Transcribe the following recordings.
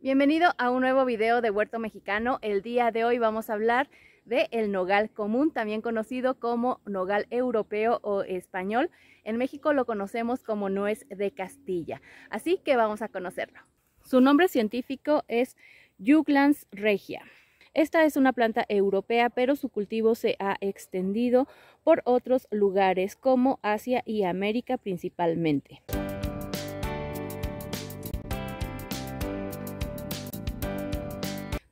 Bienvenido a un nuevo video de Huerto Mexicano. El día de hoy vamos a hablar de el nogal común, también conocido como nogal europeo o español. En México lo conocemos como nuez de Castilla, así que vamos a conocerlo. Su nombre científico es Juglans regia. Esta es una planta europea, pero su cultivo se ha extendido por otros lugares como Asia y América principalmente.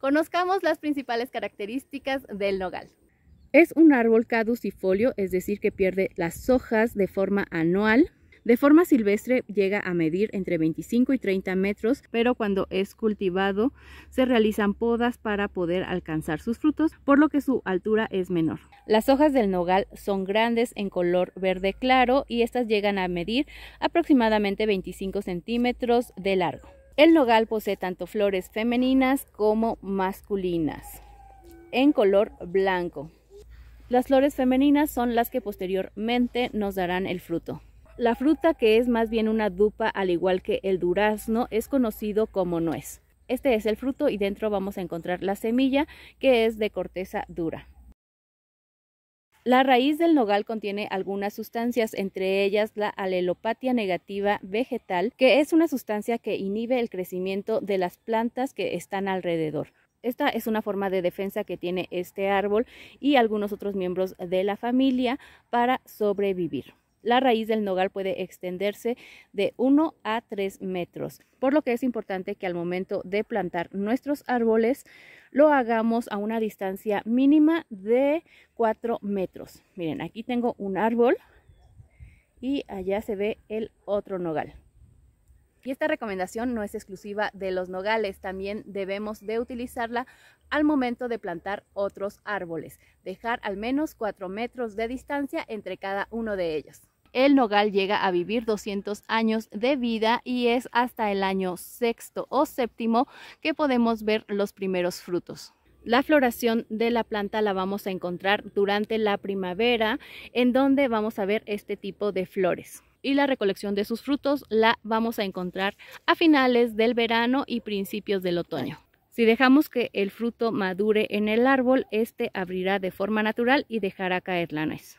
Conozcamos las principales características del nogal. Es un árbol caducifolio, es decir, que pierde las hojas de forma anual. De forma silvestre llega a medir entre 25 y 30 metros, pero cuando es cultivado se realizan podas para poder alcanzar sus frutos, por lo que su altura es menor. Las hojas del nogal son grandes en color verde claro y estas llegan a medir aproximadamente 25 centímetros de largo. El nogal posee tanto flores femeninas como masculinas, en color blanco. Las flores femeninas son las que posteriormente nos darán el fruto. La fruta que es más bien una dupa al igual que el durazno es conocido como nuez. Este es el fruto y dentro vamos a encontrar la semilla que es de corteza dura. La raíz del nogal contiene algunas sustancias, entre ellas la alelopatía negativa vegetal, que es una sustancia que inhibe el crecimiento de las plantas que están alrededor. Esta es una forma de defensa que tiene este árbol y algunos otros miembros de la familia para sobrevivir. La raíz del nogal puede extenderse de 1 a 3 metros, por lo que es importante que al momento de plantar nuestros árboles lo hagamos a una distancia mínima de 4 metros. Miren, aquí tengo un árbol y allá se ve el otro nogal. Y esta recomendación no es exclusiva de los nogales, también debemos de utilizarla al momento de plantar otros árboles, dejar al menos 4 metros de distancia entre cada uno de ellos. El nogal llega a vivir 200 años de vida y es hasta el año sexto o séptimo que podemos ver los primeros frutos. La floración de la planta la vamos a encontrar durante la primavera, en donde vamos a ver este tipo de flores. Y la recolección de sus frutos la vamos a encontrar a finales del verano y principios del otoño. Si dejamos que el fruto madure en el árbol, este abrirá de forma natural y dejará caer la nuez.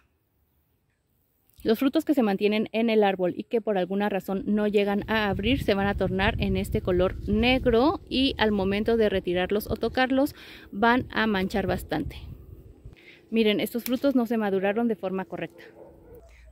Los frutos que se mantienen en el árbol y que por alguna razón no llegan a abrir se van a tornar en este color negro y al momento de retirarlos o tocarlos van a manchar bastante. Miren, estos frutos no se maduraron de forma correcta.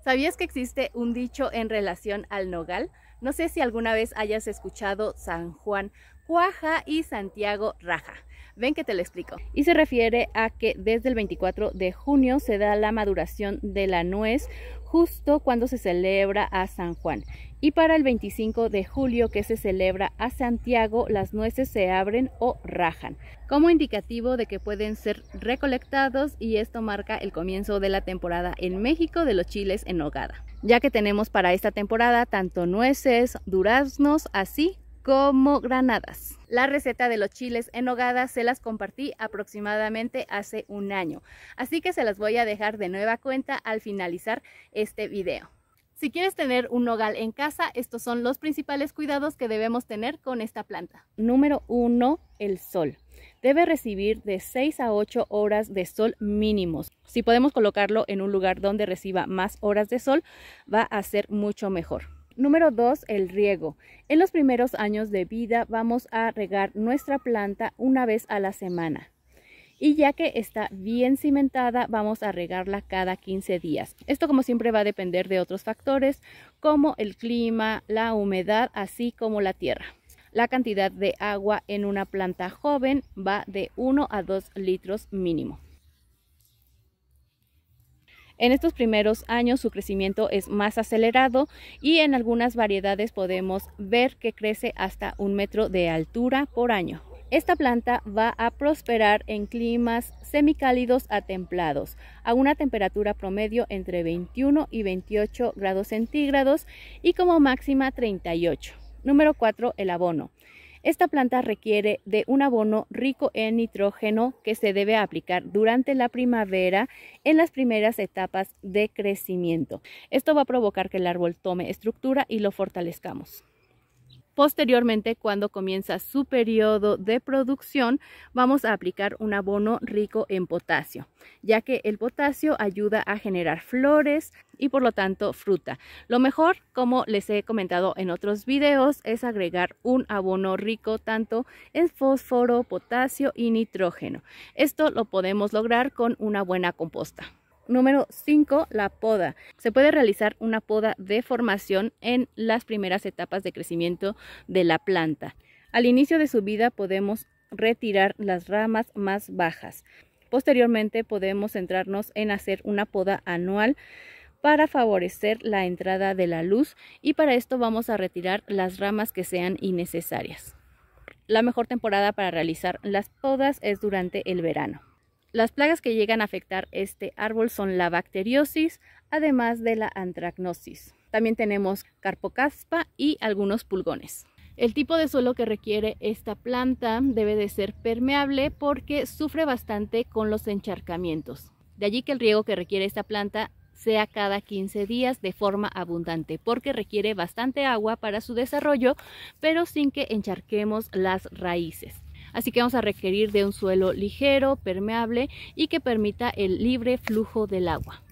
¿Sabías que existe un dicho en relación al nogal? No sé si alguna vez hayas escuchado San Juan cuaja y Santiago raja. Ven que te lo explico. Y se refiere a que desde el 24 de junio se da la maduración de la nuez justo cuando se celebra a San Juan. Y para el 25 de julio que se celebra a Santiago, las nueces se abren o rajan, como indicativo de que pueden ser recolectados y esto marca el comienzo de la temporada en México de los chiles en nogada, ya que tenemos para esta temporada tanto nueces, duraznos, así como granadas. La receta de los chiles en nogada se las compartí aproximadamente hace un año, así que se las voy a dejar de nueva cuenta al finalizar este video. Si quieres tener un nogal en casa, estos son los principales cuidados que debemos tener con esta planta. Número 1. El sol. Debe recibir de 6 a 8 horas de sol mínimos. Si podemos colocarlo en un lugar donde reciba más horas de sol, va a ser mucho mejor. Número 2. El riego. En los primeros años de vida vamos a regar nuestra planta una vez a la semana. Y ya que está bien cimentada, vamos a regarla cada 15 días. Esto como siempre va a depender de otros factores como el clima, la humedad, así como la tierra. La cantidad de agua en una planta joven va de 1 a 2 litros mínimo. En estos primeros años su crecimiento es más acelerado y en algunas variedades podemos ver que crece hasta un metro de altura por año. Esta planta va a prosperar en climas semicálidos a templados, a una temperatura promedio entre 21 y 28 grados centígrados y como máxima 38. Número 4, el abono. Esta planta requiere de un abono rico en nitrógeno que se debe aplicar durante la primavera en las primeras etapas de crecimiento. Esto va a provocar que el árbol tome estructura y lo fortalezcamos. Posteriormente, cuando comienza su periodo de producción, vamos a aplicar un abono rico en potasio, ya que el potasio ayuda a generar flores y por lo tanto fruta. Lo mejor, como les he comentado en otros videos, es agregar un abono rico tanto en fósforo, potasio y nitrógeno. Esto lo podemos lograr con una buena composta. Número 5, la poda. Se puede realizar una poda de formación en las primeras etapas de crecimiento de la planta. Al inicio de su vida podemos retirar las ramas más bajas. Posteriormente podemos centrarnos en hacer una poda anual para favorecer la entrada de la luz y para esto vamos a retirar las ramas que sean innecesarias. La mejor temporada para realizar las podas es durante el verano. Las plagas que llegan a afectar este árbol son la bacteriosis, además de la antracnosis. También tenemos carpocaspa y algunos pulgones. El tipo de suelo que requiere esta planta debe de ser permeable porque sufre bastante con los encharcamientos. De allí que el riego que requiere esta planta sea cada 15 días de forma abundante porque requiere bastante agua para su desarrollo pero sin que encharquemos las raíces así que vamos a requerir de un suelo ligero, permeable y que permita el libre flujo del agua.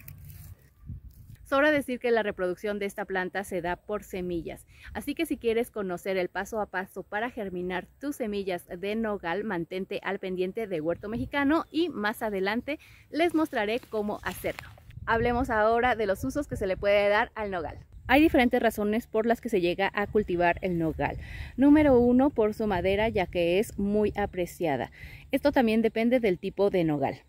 Sobra decir que la reproducción de esta planta se da por semillas, así que si quieres conocer el paso a paso para germinar tus semillas de nogal, mantente al pendiente de Huerto Mexicano y más adelante les mostraré cómo hacerlo. Hablemos ahora de los usos que se le puede dar al nogal. Hay diferentes razones por las que se llega a cultivar el nogal. Número uno, por su madera, ya que es muy apreciada. Esto también depende del tipo de nogal.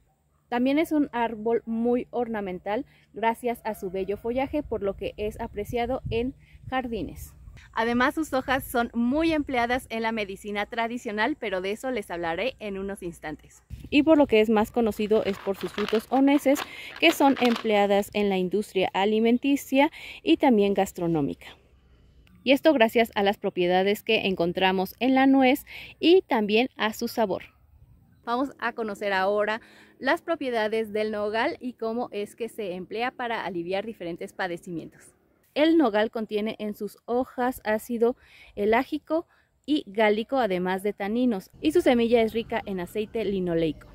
También es un árbol muy ornamental gracias a su bello follaje, por lo que es apreciado en jardines. Además, sus hojas son muy empleadas en la medicina tradicional, pero de eso les hablaré en unos instantes. Y por lo que es más conocido es por sus frutos o nueces, que son empleadas en la industria alimenticia y también gastronómica. Y esto gracias a las propiedades que encontramos en la nuez y también a su sabor. Vamos a conocer ahora las propiedades del nogal y cómo es que se emplea para aliviar diferentes padecimientos. El nogal contiene en sus hojas ácido elágico y gálico, además de taninos, y su semilla es rica en aceite linoleico.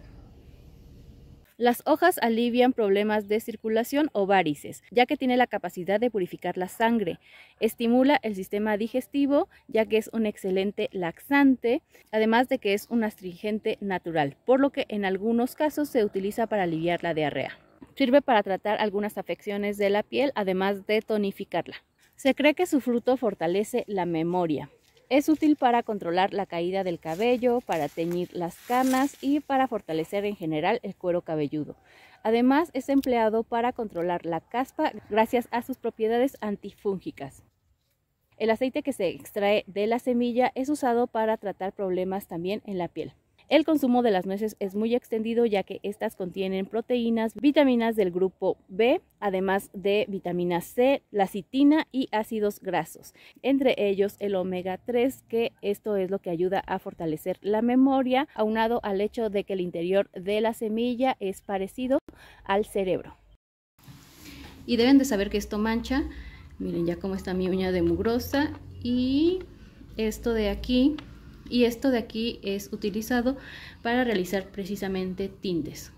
Las hojas alivian problemas de circulación o varices, ya que tiene la capacidad de purificar la sangre. Estimula el sistema digestivo, ya que es un excelente laxante, además de que es un astringente natural, por lo que en algunos casos se utiliza para aliviar la diarrea. Sirve para tratar algunas afecciones de la piel, además de tonificarla. Se cree que su fruto fortalece la memoria. Es útil para controlar la caída del cabello, para teñir las canas y para fortalecer en general el cuero cabelludo. Además, es empleado para controlar la caspa gracias a sus propiedades antifúngicas. El aceite que se extrae de la semilla es usado para tratar problemas también en la piel. El consumo de las nueces es muy extendido ya que estas contienen proteínas, vitaminas del grupo B, además de vitamina C, la citina y ácidos grasos, entre ellos el omega 3, que esto es lo que ayuda a fortalecer la memoria, aunado al hecho de que el interior de la semilla es parecido al cerebro. Y deben de saber que esto mancha, miren ya cómo está mi uña de mugrosa y esto de aquí y esto de aquí es utilizado para realizar precisamente tintes.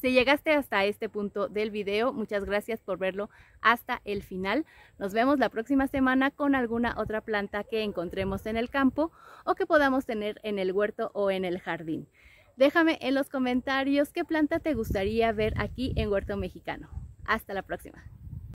Si llegaste hasta este punto del video, muchas gracias por verlo hasta el final. Nos vemos la próxima semana con alguna otra planta que encontremos en el campo o que podamos tener en el huerto o en el jardín. Déjame en los comentarios qué planta te gustaría ver aquí en Huerto Mexicano. Hasta la próxima.